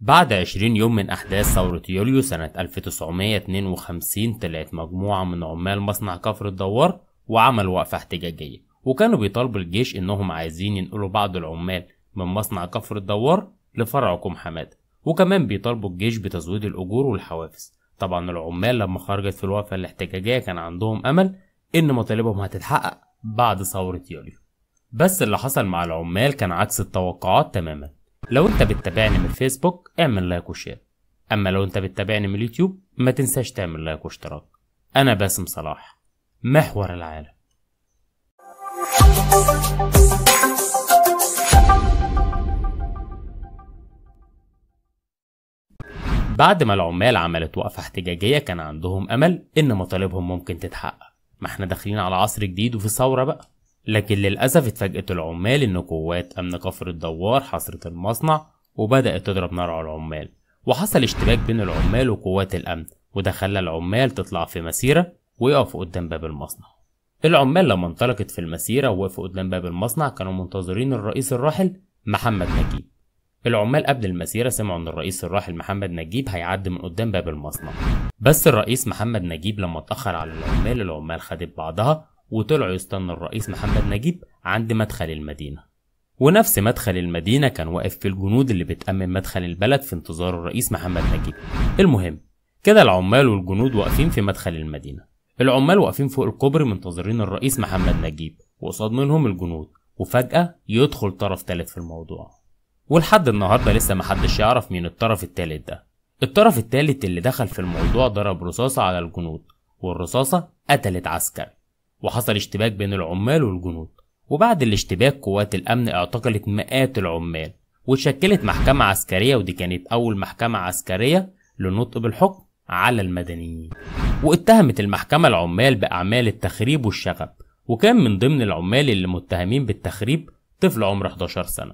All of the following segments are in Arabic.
بعد 20 يوم من أحداث ثورة يوليو سنة 1952 طلعت مجموعة من عمال مصنع كفر الدوار وعملوا وقفة احتجاجية وكانوا بيطالبوا الجيش إنهم عايزين ينقلوا بعض العمال من مصنع كفر الدوار لفرع كوم حمادة وكمان بيطالبوا الجيش بتزويد الأجور والحوافز طبعا العمال لما خرجت في الوقفة الاحتجاجية كان عندهم أمل إن مطالبهم هتتحقق بعد ثورة يوليو بس اللي حصل مع العمال كان عكس التوقعات تماما لو انت بتتابعني من الفيسبوك اعمل لايك وشير اما لو انت بتتابعني من اليوتيوب ما تنساش تعمل لايك واشتراك انا باسم صلاح محور العالم بعد ما العمال عملت وقفة احتجاجية كان عندهم أمل إن مطالبهم ممكن تتحقق ما احنا داخلين على عصر جديد وفي ثورة بقى لكن للأسف اتفاجئت العمال إن قوات أمن كفر الدوار حصرت المصنع وبدأت تضرب نار على العمال وحصل اشتباك بين العمال وقوات الأمن وده خلى العمال تطلع في مسيرة ويقفوا قدام باب المصنع العمال لما انطلقت في المسيرة ووقفوا قدام باب المصنع كانوا منتظرين الرئيس الراحل محمد نجيب العمال قبل المسيرة سمعوا إن الرئيس الراحل محمد نجيب هيعدي من قدام باب المصنع بس الرئيس محمد نجيب لما اتأخر على العمال العمال خدت بعضها وطلعوا يستنوا الرئيس محمد نجيب عند مدخل المدينة ونفس مدخل المدينة كان واقف في الجنود اللي بتأمن مدخل البلد في انتظار الرئيس محمد نجيب المهم كده العمال والجنود واقفين في مدخل المدينة العمال واقفين فوق الكوبري منتظرين الرئيس محمد نجيب وقصاد منهم الجنود وفجأة يدخل طرف تالت في الموضوع ولحد النهاردة لسه محدش يعرف مين الطرف التالت ده الطرف التالت اللي دخل في الموضوع ضرب رصاصة على الجنود والرصاصة قتلت عسكري وحصل اشتباك بين العمال والجنود وبعد الاشتباك قوات الأمن اعتقلت مئات العمال وتشكلت محكمة عسكرية ودي كانت أول محكمة عسكرية للنطق بالحكم على المدنيين واتهمت المحكمة العمال بأعمال التخريب والشغب وكان من ضمن العمال اللي متهمين بالتخريب طفل عمره 11 سنة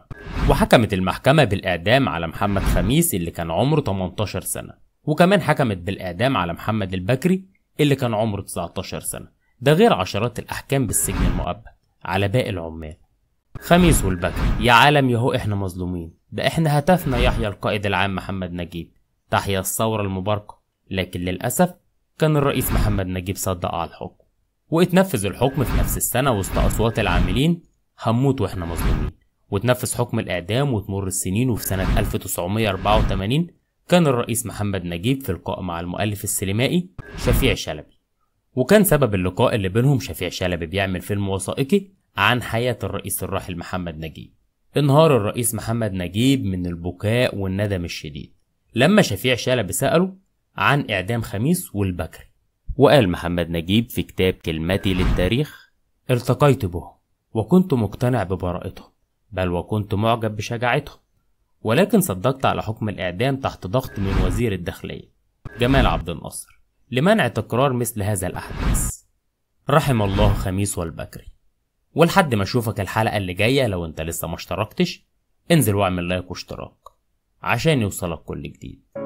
وحكمت المحكمة بالإعدام على محمد خميس اللي كان عمره 18 سنة وكمان حكمت بالإعدام على محمد البكري اللي كان عمره 19 سنة ده غير عشرات الأحكام بالسجن المؤبد على باقي العمال خميس والبكر يا عالم يهو احنا مظلومين ده احنا هتفنا يحيى القائد العام محمد نجيب تحيا الثورة المباركة لكن للأسف كان الرئيس محمد نجيب صدق على الحكم واتنفذ الحكم في نفس السنة وسط أصوات العاملين هنموت واحنا مظلومين واتنفذ حكم الإعدام وتمر السنين وفي سنة 1984 كان الرئيس محمد نجيب في لقاء مع المؤلف السينمائي شفيع شلبي وكان سبب اللقاء اللي بينهم شفيع شلبي بيعمل فيلم وثائقي عن حياة الرئيس الراحل محمد نجيب انهار الرئيس محمد نجيب من البكاء والندم الشديد لما شفيع شلبي سأله عن إعدام خميس والبكري وقال محمد نجيب في كتاب كلمتي للتاريخ ارتقيت به وكنت مقتنع ببراءته بل وكنت معجب بشجاعته ولكن صدقت على حكم الإعدام تحت ضغط من وزير الداخلية جمال عبد الناصر لمنع تكرار مثل هذا الأحداث رحم الله خميس والبكري ولحد ما اشوفك الحلقة اللي جاية لو انت لسه ما اشتركتش انزل واعمل لايك واشتراك عشان يوصلك كل جديد